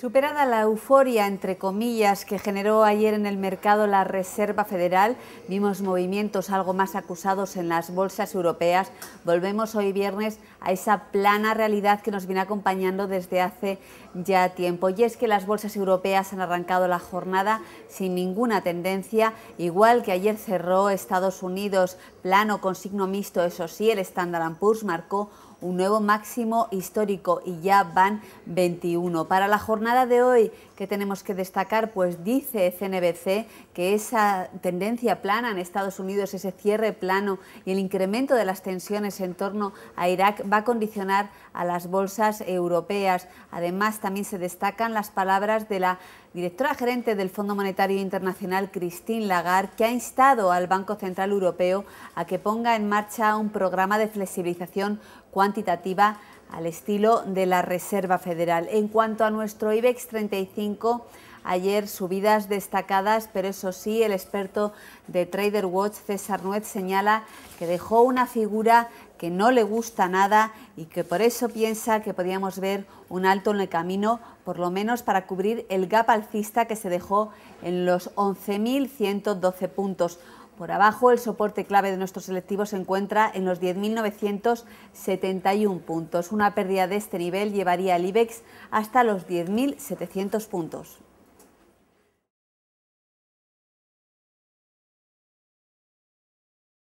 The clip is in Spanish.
Superada la euforia, entre comillas, que generó ayer en el mercado la Reserva Federal, vimos movimientos algo más acusados en las bolsas europeas. Volvemos hoy viernes a esa plana realidad que nos viene acompañando desde hace ya tiempo. Y es que las bolsas europeas han arrancado la jornada sin ninguna tendencia, igual que ayer cerró Estados Unidos plano con signo mixto, eso sí, el Standard Poor's marcó un nuevo máximo histórico y ya van 21. Para la jornada de hoy, que tenemos que destacar? Pues dice CNBC que esa tendencia plana en Estados Unidos, ese cierre plano y el incremento de las tensiones en torno a Irak va a condicionar a las bolsas europeas. Además, también se destacan las palabras de la directora gerente del Fondo Monetario Internacional, Christine Lagarde, que ha instado al Banco Central Europeo a que ponga en marcha un programa de flexibilización cuantitativa al estilo de la Reserva Federal. En cuanto a nuestro IBEX 35, ayer subidas destacadas, pero eso sí, el experto de Trader Watch, César Nuez, señala que dejó una figura que no le gusta nada y que por eso piensa que podíamos ver un alto en el camino, por lo menos para cubrir el gap alcista que se dejó en los 11.112 puntos. Por abajo, el soporte clave de nuestro selectivo se encuentra en los 10.971 puntos. Una pérdida de este nivel llevaría al IBEX hasta los 10.700 puntos.